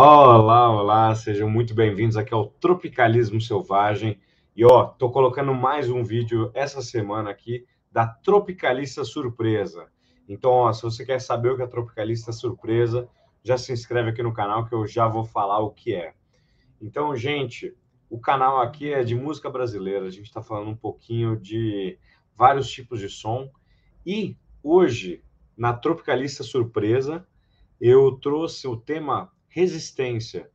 Olá, olá, sejam muito bem-vindos aqui ao Tropicalismo Selvagem. E ó, tô colocando mais um vídeo essa semana aqui da Tropicalista Surpresa. Então, ó, se você quer saber o que é Tropicalista Surpresa, já se inscreve aqui no canal que eu já vou falar o que é. Então, gente, o canal aqui é de música brasileira, a gente está falando um pouquinho de vários tipos de som. E hoje, na Tropicalista Surpresa, eu trouxe o tema resistência,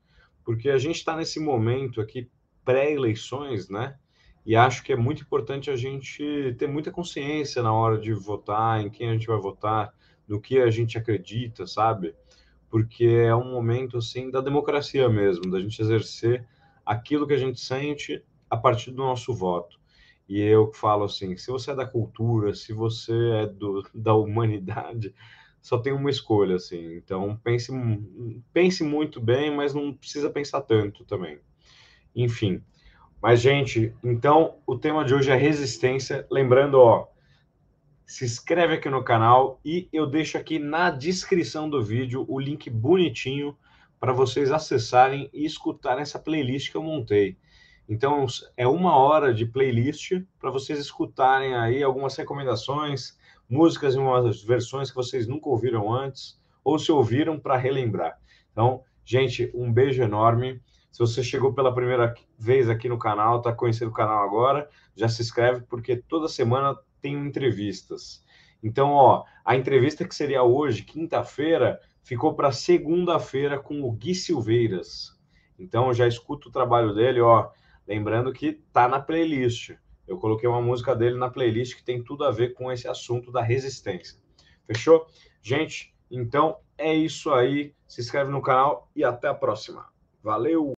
porque a gente está nesse momento aqui pré-eleições, né? E acho que é muito importante a gente ter muita consciência na hora de votar, em quem a gente vai votar, no que a gente acredita, sabe? Porque é um momento assim da democracia mesmo, da gente exercer aquilo que a gente sente a partir do nosso voto. E eu falo assim, se você é da cultura, se você é do, da humanidade, só tem uma escolha, assim. Então pense, pense muito bem, mas não precisa pensar tanto também. Enfim. Mas, gente, então o tema de hoje é resistência. Lembrando, ó, se inscreve aqui no canal e eu deixo aqui na descrição do vídeo o link bonitinho para vocês acessarem e escutarem essa playlist que eu montei. Então, é uma hora de playlist para vocês escutarem aí algumas recomendações, músicas e umas versões que vocês nunca ouviram antes, ou se ouviram para relembrar. Então, gente, um beijo enorme. Se você chegou pela primeira vez aqui no canal, está conhecendo o canal agora, já se inscreve, porque toda semana tem entrevistas. Então, ó, a entrevista que seria hoje, quinta-feira, ficou para segunda-feira com o Gui Silveiras. Então, já escuta o trabalho dele, ó. Lembrando que tá na playlist. Eu coloquei uma música dele na playlist que tem tudo a ver com esse assunto da resistência. Fechou? Gente, então é isso aí. Se inscreve no canal e até a próxima. Valeu!